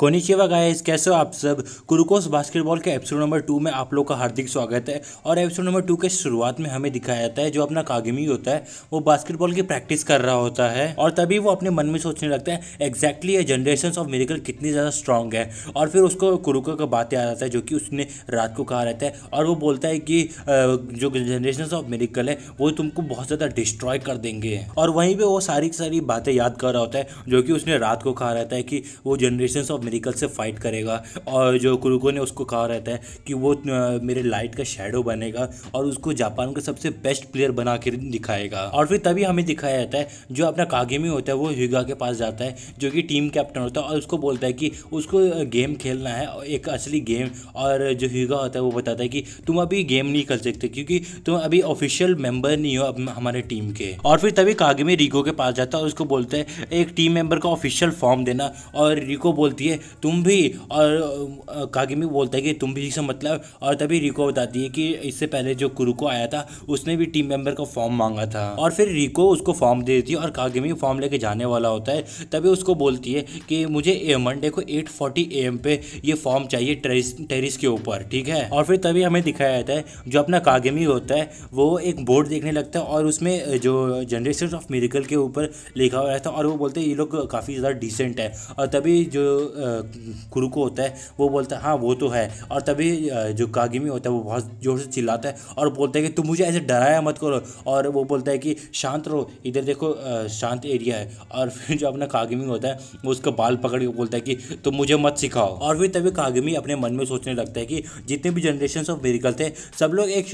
konnichiwa guys कैसे हो आप सब कुरुकोस बास्केटबॉल के एपिसोड नंबर टू में आप लोग का हार्दिक स्वागत है और एपिसोड नंबर टू के शुरुआत में हमें दिखाया जाता है जो अपना कागिमी होता है वो बास्केटबॉल की प्रैक्टिस कर रहा होता है और तभी वो अपने मन में सोचने लगता है एग्जैक्टली ये जनरेशन ऑफ मेरिकल कितनी ज़्यादा स्ट्रांग है और फिर उसको कुरुको का बात याद आता है जो कि उसने रात को कहा रहता है और वो बोलता है कि जो जनरेशन ऑफ मेरिकल है वो तुमको बहुत ज़्यादा डिस्ट्रॉय कर देंगे और वहीं पर वो सारी सारी बातें याद कर रहा होता है जो कि उसने रात को कहा रहता है कि वो जनरेशन ऑफ मेरिकल से फाइट करेगा और जो कुरुको ने उसको कहा रहता है कि वो मेरे लाइट का शेडो बनेगा और उसको जापान का सबसे बेस्ट प्लेयर बना के दिखाएगा और फिर तभी हमें दिखाया जाता है जो अपना कागेमी होता है वो हिगा के पास जाता है जो कि टीम कैप्टन होता है और उसको बोलता है कि उसको गेम खेलना है एक असली गेम और जो हिगा होता है वो बताता है कि तुम अभी गेम नहीं कर सकते क्योंकि तुम अभी ऑफिशियल मेंबर नहीं हो हमारे टीम के और फिर तभी कागेमी रिको के पास जाता है और उसको बोलता है एक टीम मेंबर का ऑफिशियल फॉर्म देना और रिको बोलती है तुम भी और कागिमी बोलता है कि तुम भी इसे मतलब और तभी रिको बताती है कि इससे पहले जो कुरुको आया था उसने भी टीम मेंबर का फॉर्म मांगा था और फिर रिको उसको फॉर्म दे देती है और कागिमी फॉर्म लेके जाने वाला होता है तभी उसको बोलती है कि मुझे मंडे को एट फोर्टी ए एम पे ये फॉर्म चाहिए टेरिस के ऊपर ठीक है और फिर तभी हमें दिखाया जाता है जो अपना कागमी होता है वो एक बोर्ड देखने लगता है और उसमें जो जनरेशन ऑफ मेरिकल के ऊपर लिखा हुआ रहता है और वो बोलते हैं ये लोग काफ़ी ज़्यादा डिसेंट है और तभी जो कुरुको होता है वो बोलता है हाँ वो तो है और तभी जो कागिमी होता है वो बहुत ज़ोर से चिल्लाता है और बोलता है कि तुम मुझे ऐसे डराया मत करो और वो बोलता है कि शांत रहो इधर देखो शांत एरिया है और फिर जो अपना कागिमी होता है वो उसका बाल पकड़ के बोलता है कि तुम मुझे मत सिखाओ और फिर तभी कागिमी अपने मन में सोचने लगता है कि जितने भी जनरेशन ऑफ मेरिकल थे सब लोग एक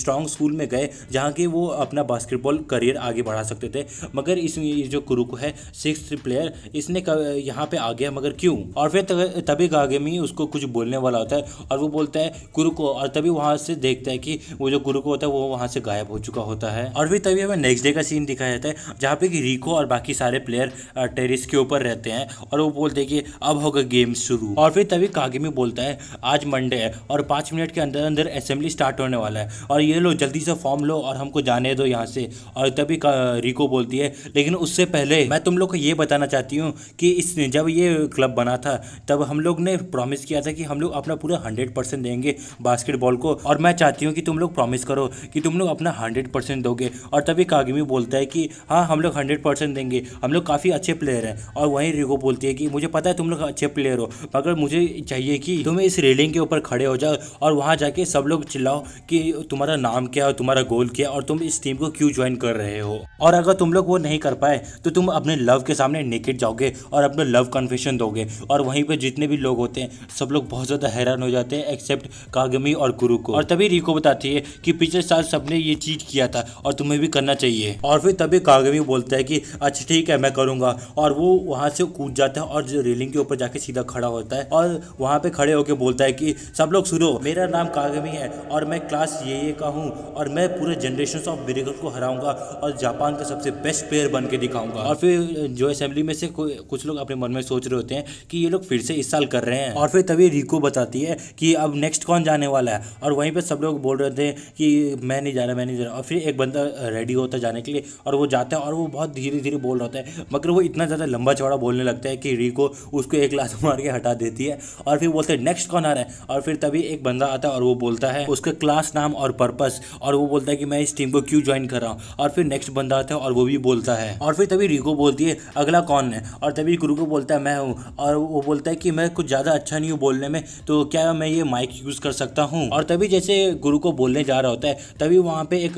स्ट्रांग स्कूल में गए जहाँ के वो अपना बास्केटबॉल करियर आगे बढ़ा सकते थे मगर इस जो कुरुको है सिक्स प्लेयर इसने यहाँ पे आ गया मगर क्यों और फिर तभी कागेमी उसको कुछ बोलने वाला होता है और वो बोलता है गुरु को और तभी वहाँ से देखता है कि वो जो गुरु को होता है वो वहाँ से गायब हो चुका होता है और फिर तभी हमें नेक्स्ट डे का सीन दिखाया जाता है जहाँ पे कि रिको और बाकी सारे प्लेयर टेरिस के ऊपर रहते हैं और वो बोलते हैं कि अब होगा गेम शुरू और फिर तभी कागेमी बोलता है आज मंडे है और पाँच मिनट के अंदर अंदर असेंबली स्टार्ट होने वाला है और ये लो जल्दी से फॉर्म लो और हमको जाने दो यहाँ से और तभी रिको बोलती है लेकिन उससे पहले मैं तुम लोग को ये बताना चाहती हूँ कि इस जब ये क्लब बना था तब हम लोग ने प्रॉमिस किया था कि हम लोग अपना पूरा हंड्रेड परसेंट देंगे बास्केटबॉल को और मैं चाहती हूँ कि तुम लोग प्रॉमिस करो कि तुम लोग अपना हंड्रेड परसेंट दोगे और तभी कागमी बोलता है कि हाँ हम लोग हंड्रेड परसेंट देंगे हम लोग काफ़ी अच्छे प्लेयर हैं और वहीं रिगो बोलती है कि मुझे पता है तुम लोग अच्छे प्लेयर हो मगर मुझे चाहिए कि तुम इस रेलिंग के ऊपर खड़े हो जाओ और वहाँ जाके सब लोग चिल्लाओ कि तुम्हारा नाम क्या है तुम्हारा गोल क्या और तुम इस टीम को क्यों ज्वाइन कर रहे हो और अगर तुम लोग वो नहीं कर पाए तो तुम अपने लव के सामने नेकेट जाओगे और अपने लव कन्फेशन दोगे और वहीं पर जितने भी लोग होते हैं सब लोग बहुत ज़्यादा हैरान हो जाते हैं एक्सेप्ट कागमी और गुरु को और तभी रिको बताती है कि पिछले साल सबने ये चीज किया था और तुम्हें भी करना चाहिए और फिर तभी कागमी बोलता है कि अच्छा ठीक है मैं करूँगा और वो वहाँ से कूद जाता है और रेलिंग के ऊपर जाके सीधा खड़ा होता है और वहाँ पर खड़े होकर बोलता है कि सब लोग सुनो मेरा नाम कागमी है और मैं क्लास ये ये का हूँ और मैं पूरे जनरेशन ऑफ बिरेगर को हराऊंगा और जापान जापान का सबसे बेस्ट प्लेयर बन के दिखाऊंगा और फिर जो असेंबली में से कुछ लोग अपने मन में सोच रहे होते हैं कि ये लोग फिर से इस साल कर रहे हैं और फिर तभी रिको बताती है कि अब नेक्स्ट कौन जाने वाला है और वहीं पर सब लोग बोल रहे थे कि मैं नहीं जा रहा मैं नहीं जा रहा और फिर एक बंदा रेडी होता जाने के लिए और वो जाता है और वो बहुत धीरे धीरे बोल रहा है मगर वो इतना ज़्यादा लंबा चौड़ा बोलने लगता है कि रिको उसको एक लात मार के हटा देती है और फिर बोलते हैं नेक्स्ट कौन आ रहा है और फिर तभी एक बंदा आता है और वो बोलता है उसका क्लास नाम और पर्पस और वो बोलता है कि मैं इस टीम को क्यों ज्वाइन कर रहा हूँ और फिर नेक्स्ट बंदा जाता है और वो भी बोलता है और फिर तभी रिको बोलती है अगला कौन है और तभी गुरु को बोलता है मैं हूँ और वो बोलता है कि मैं कुछ ज़्यादा अच्छा नहीं हूँ बोलने में तो क्या मैं ये माइक यूज़ कर सकता हूँ और तभी जैसे गुरु को बोलने जा रहा होता है तभी वहाँ पे एक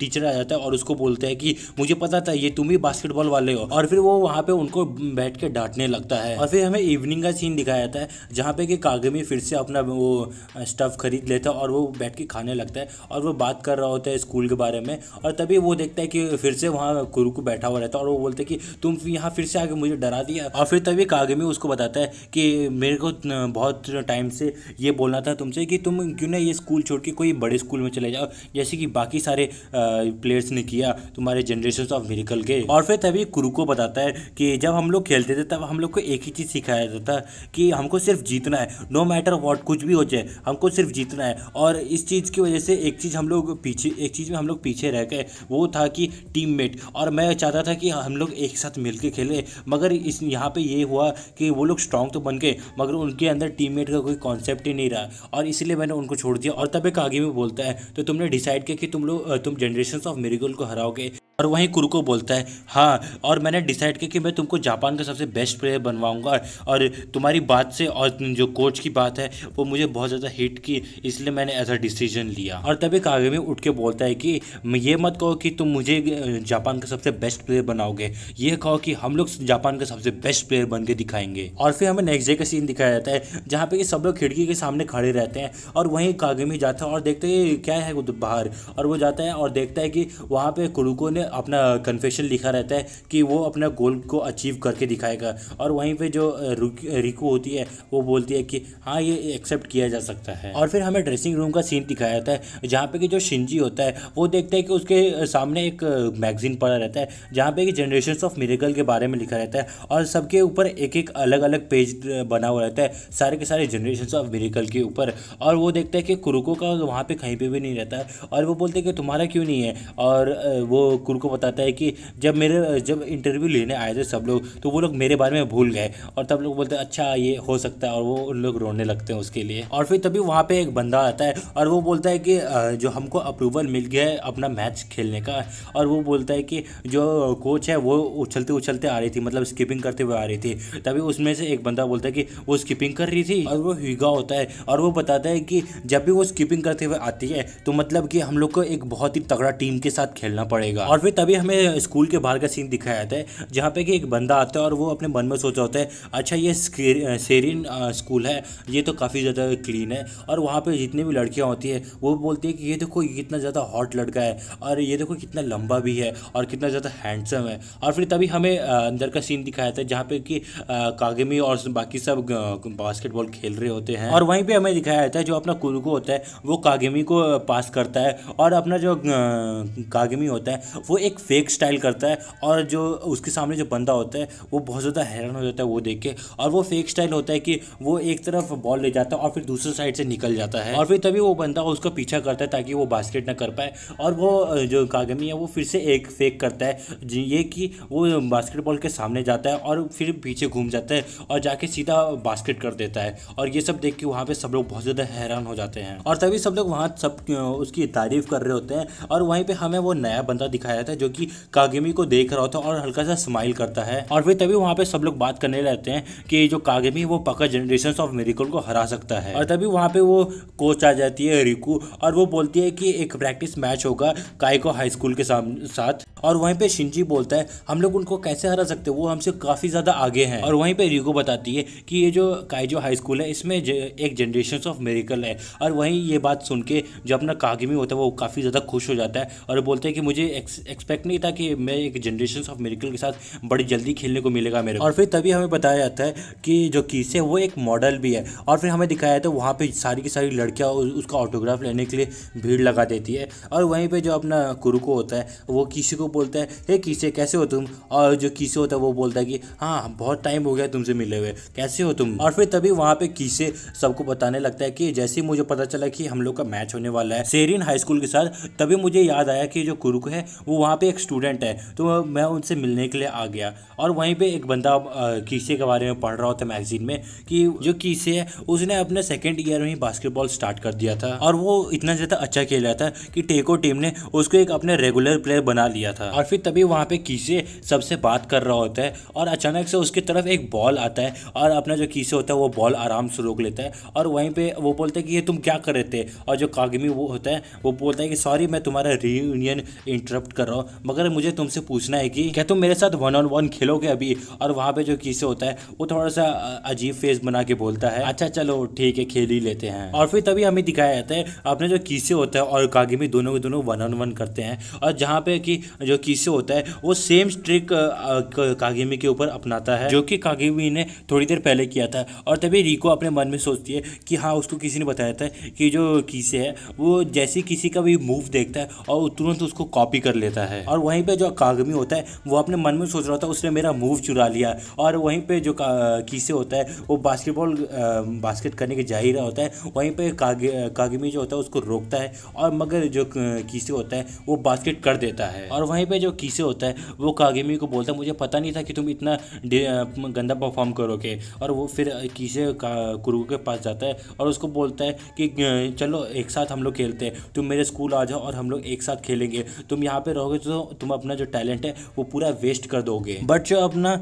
टीचर आ जाता है और उसको बोलता है कि मुझे पता था ये तुम ही बास्केटबॉल वाले हो और फिर वो वहाँ पे उनको बैठ के डांटने लगता है और फिर हमें इवनिंग का सीन दिखाया जाता है जहाँ पे कि कागमी फिर से अपना वो स्टफ़ खरीद लेता है और वो बैठ के खाने लगता है और वो बात कर रहा होता है स्कूल के बारे में और तभी वो देखता है है कि फिर से वहाँ कुरुकु बैठा हुआ रहता है और वो बोलते हैं कि तुम यहाँ फिर से आगे मुझे डरा दिया और फिर तभी कागमी उसको बताता है कि मेरे को बहुत टाइम से ये बोलना था तुमसे कि तुम क्यों ना ये स्कूल छोड़ के कोई बड़े स्कूल में चले जाओ जैसे कि बाकी सारे प्लेयर्स ने किया तुम्हारे जनरेशन ऑफ मेरिकल के और फिर तभी कुरु को बताता है कि जब हम लोग खेलते थे तब हम लोग को एक ही चीज़ सिखाया जाता था कि हमको सिर्फ जीतना है नो मैटर वॉट कुछ भी हो जाए हमको सिर्फ जीतना है और इस चीज़ की वजह से एक चीज़ हम लोग पीछे एक चीज़ में हम लोग पीछे रह गए वो था बाकी टीममेट और मैं चाहता था कि हम लोग एक साथ मिल के खेलें मगर इस यहाँ पे ये हुआ कि वो लोग स्ट्रांग तो बन गए मगर उनके अंदर टीममेट का कोई कॉन्सेप्ट ही नहीं रहा और इसलिए मैंने उनको छोड़ दिया और तब एक आगे भी बोलता है तो तुमने डिसाइड किया कि तुम लोग तुम जनरेशन ऑफ मेरिकल को हराओगे और वहीं कुरुको बोलता है हाँ और मैंने डिसाइड किया कि मैं तुमको जापान का सबसे बेस्ट प्लेयर बनवाऊंगा और तुम्हारी बात से और जो कोच की बात है वो मुझे बहुत ज़्यादा हिट की इसलिए मैंने ऐसा डिसीजन लिया और तभी कागे में उठ के बोलता है कि ये मत कहो कि तुम मुझे जापान का सबसे बेस्ट प्लेयर बनाओगे ये कहो कि हम लोग जापान का सबसे बेस्ट प्लेयर बन के दिखाएंगे और फिर हमें नेक्स्ट डे का सीन दिखाया जाता है जहाँ पे सब लोग खिड़की के सामने खड़े रहते हैं और वहीं में जाता है और देखते हैं क्या है बाहर और वो जाता है और देखता है कि वहाँ पे कुरुको ने अपना कन्फेशन लिखा रहता है कि वो अपना गोल को अचीव करके दिखाएगा और वहीं पे जो रिकू होती है वो बोलती है कि हाँ ये एक्सेप्ट किया जा सकता है और फिर हमें ड्रेसिंग रूम का सीन दिखाया जाता है जहाँ पे कि जो शिंजी होता है वो देखता है कि उसके सामने एक मैगजीन पड़ा रहता है जहाँ पे कि जनरेशन ऑफ मेरेगल के बारे में लिखा रहता है और सबके ऊपर एक एक अलग अलग पेज बना हुआ रहता है सारे के सारे जनरेशन ऑफ मेरेगल के ऊपर और वो देखता है कि कुरुको का वहाँ पर कहीं पर भी नहीं रहता है और वो बोलते हैं कि तुम्हारा क्यों नहीं है और वो ठाकुर को बताता है कि जब मेरे जब इंटरव्यू लेने आए थे सब लोग तो वो लोग मेरे बारे में भूल गए और तब लोग बोलते हैं अच्छा ये हो सकता है और वो उन लोग रोने लगते हैं उसके लिए और फिर तभी वहाँ पर एक बंदा आता है और वो बोलता है कि जो हमको अप्रूवल मिल गया है अपना मैच खेलने का और वो बोलता है कि जो कोच है वो उछलते उछलते आ रही थी मतलब स्किपिंग करते हुए आ रही थी तभी उसमें से एक बंदा बोलता है कि वो स्किपिंग कर रही थी और वो हीगा होता है और वो बताता है कि जब भी वो स्किपिंग करते हुए आती है तो मतलब कि हम लोग को एक बहुत ही तगड़ा टीम के साथ खेलना पड़ेगा और फिर तभी हमें स्कूल के बाहर का सीन दिखाया जाता है जहाँ पे कि एक बंदा आता है और वो अपने मन में सोचा होता है अच्छा ये सेरिन स्कूल है ये तो काफ़ी ज़्यादा क्लीन है और वहाँ पर जितनी भी लड़कियाँ होती है वो बोलती है कि ये देखो कितना ज़्यादा हॉट लड़का है और ये देखो कितना लंबा भी है और कितना ज़्यादा हैंडसम है और फिर तभी हमें अंदर का सीन दिखाया जाता है जहाँ पे कि कागमी और बाकी सब बास्केटबॉल खेल रहे होते हैं और वहीं पर हमें दिखाया जाता है जो अपना कुलगो होता है वो कागमी को पास करता है और अपना जो कागमी होता है वो वो एक फेक स्टाइल करता है और जो उसके सामने जो बंदा होता है वो बहुत ज़्यादा हैरान हो जाता है वो देख के और वो फेक स्टाइल होता है कि वो एक तरफ बॉल ले जाता है और फिर दूसरे साइड से निकल जाता है और फिर तभी वो बंदा उसका पीछा करता है ताकि वो बास्केट ना कर पाए और वो जो कागमी है वो फिर से एक फेक करता है ये कि वो बास्केटबॉल के सामने जाता है और फिर पीछे घूम जाता है और जाके सीधा बास्केट कर देता है और ये सब देख के वहाँ पे सब लोग बहुत ज़्यादा हैरान हो जाते हैं और तभी सब लोग वहाँ सब उसकी तारीफ़ कर रहे होते हैं और वहीं पर हमें वो नया बंदा दिखाया आया था जो कि कागेमी को देख रहा होता और हल्का सा स्माइल करता है और फिर तभी वहाँ पे सब लोग बात करने रहते हैं कि जो कागेमी वो पक्का जनरेशन ऑफ मेरिकल को हरा सकता है और तभी वहाँ पे वो कोच आ जाती है रिकू और वो बोलती है कि एक प्रैक्टिस मैच होगा काइको हाई स्कूल के साथ और वहीं पे शिंजी बोलता है हम लोग उनको कैसे हरा सकते हैं वो हमसे काफ़ी ज़्यादा आगे हैं और वहीं पे रिको बताती है कि ये जो काइजो हाई स्कूल है इसमें एक जनरेशन ऑफ मेरिकल है और वहीं ये बात सुन के जो अपना कागमी होता है वो काफ़ी ज़्यादा खुश हो जाता है और बोलते हैं कि मुझे एक्सपेक्ट नहीं था कि मैं एक जनरेशन ऑफ मेरिकल के साथ बड़ी जल्दी खेलने को मिलेगा मेरे और फिर तभी हमें बताया जाता है कि जो कीस है वो एक मॉडल भी है और फिर हमें दिखाया जाता है वहाँ पर सारी की सारी लड़कियाँ उसका ऑटोग्राफ लेने के लिए भीड़ लगा देती है और वहीं पर जो अपना कुरुको होता है वो किसी को बोलता है हे कीसे कैसे हो तुम और जो कीसे होता है वो बोलता है कि हाँ बहुत टाइम हो गया तुमसे मिले हुए कैसे हो तुम और फिर तभी वहाँ पे कीसे सबको बताने लगता है कि जैसे ही मुझे पता चला कि हम लोग का मैच होने वाला है सेरिन हाई स्कूल के साथ तभी मुझे याद आया कि जो कुरुक है वो वहाँ पे एक स्टूडेंट है तो मैं उनसे मिलने के लिए आ गया और वहीं पे एक बंदा कीसे के बारे में पढ़ रहा होता मैगजीन में कि जो कीसे है उसने अपने सेकेंड ईयर में ही बास्केटबॉल स्टार्ट कर दिया था और वो इतना ज़्यादा अच्छा खेल रहा था कि टेको टीम ने उसको एक अपने रेगुलर प्लेयर बना लिया था और फिर तभी वहाँ पे कीसे सबसे बात कर रहा होता है और अचानक से उसकी तरफ एक बॉल आता है और अपना जो कीसे होता है वो बॉल आराम से रोक लेता है और वहीं पर वो बोलते हैं कि ये तुम क्या कर रहे थे और जो कागमी वो होता है वो बोलता है कि सॉरी मैं तुम्हारा रीयूनियन इंटरप्ट कर कर रहा हूँ मगर मुझे तुमसे पूछना है कि क्या तुम मेरे साथ वन ऑन वन खेलोगे अभी और वहाँ पे जो किसे होता है वो थोड़ा सा अजीब फेस बना के बोलता है अच्छा चलो ठीक है खेल ही लेते हैं और फिर तभी हमें दिखाया जाता है अपने जो किसे होता है और कागिमी दोनों के दोनों वन ऑन वन करते हैं और जहाँ पे कि जो किसे होता है वो सेम स्ट्रिक कागिमी के ऊपर अपनाता है जो कि कागिमी ने थोड़ी देर पहले किया था और तभी रिको अपने मन में सोचती है कि हाँ उसको किसी ने बताया था कि जो किसे है वो जैसे किसी का भी मूव देखता है और तुरंत उसको कॉपी कर लेता है देता है और वहीं पे जो कागमी होता है वो अपने मन में सोच रहा होता है उसने मेरा मूव चुरा लिया और वहीं पे जो कीसे होता है वो बास्केटबॉल बास्केट करने के जा ही रहा होता है वहीं पे काग कागमी जो होता है उसको रोकता है और मगर जो कीसे होता है वो बास्केट कर देता है और वहीं पर जो कीसे होता है वो कागमी को बोलता है मुझे पता नहीं था कि तुम इतना गंदा परफॉर्म करोगे और वो फिर कीसे कुरु के पास जाता है और उसको बोलता है कि चलो एक साथ हम लोग खेलते हैं तुम मेरे स्कूल आ जाओ और हम लोग एक साथ खेलेंगे तुम यहाँ पे रहो होगे तो तुम अपना जो टैलेंट है वो पूरा वेस्ट कर दोगे बट जो अपना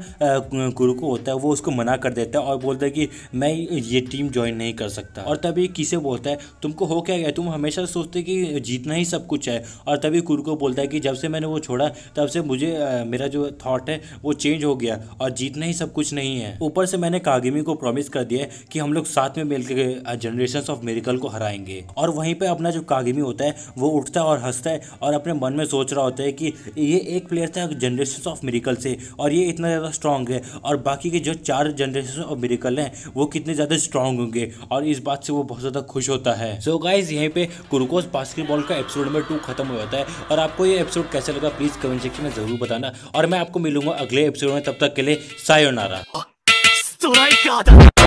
गुरु को होता है वो उसको मना कर देता है और बोलता है कि मैं ये टीम ज्वाइन नहीं कर सकता और तभी किसे बोलता है तुमको हो क्या गया तुम हमेशा सोचते कि जीतना ही सब कुछ है और तभी गुरु को बोलता है कि जब से मैंने वो छोड़ा तब से मुझे मेरा जो थाट है वो चेंज हो गया और जीतना ही सब कुछ नहीं है ऊपर से मैंने कागिमी को प्रॉमिस कर दिया है कि हम लोग साथ में मिलकर जनरेशन ऑफ मेरिकल को हराएंगे और वहीं पर अपना जो कागिमी होता है वो उठता है और हंसता है और अपने मन में सोच रहा होता होता है कि ये एक प्लेयर था जनरेशन ऑफ मेरिकल से और ये इतना ज़्यादा स्ट्रॉन्ग है और बाकी के जो चार जनरेशन ऑफ मेरिकल हैं वो कितने ज़्यादा स्ट्रॉन्ग होंगे और इस बात से वो बहुत ज़्यादा खुश होता है सो गाइज यहीं पर ग्लूकोज बास्केटबॉल का एपिसोड नंबर टू खत्म हो जाता है और आपको ये एपिसोड कैसा लगा प्लीज़ कमेंट सेक्शन में ज़रूर बताना और मैं आपको मिलूंगा अगले एपिसोड में तब तक के लिए सायो सायोनारा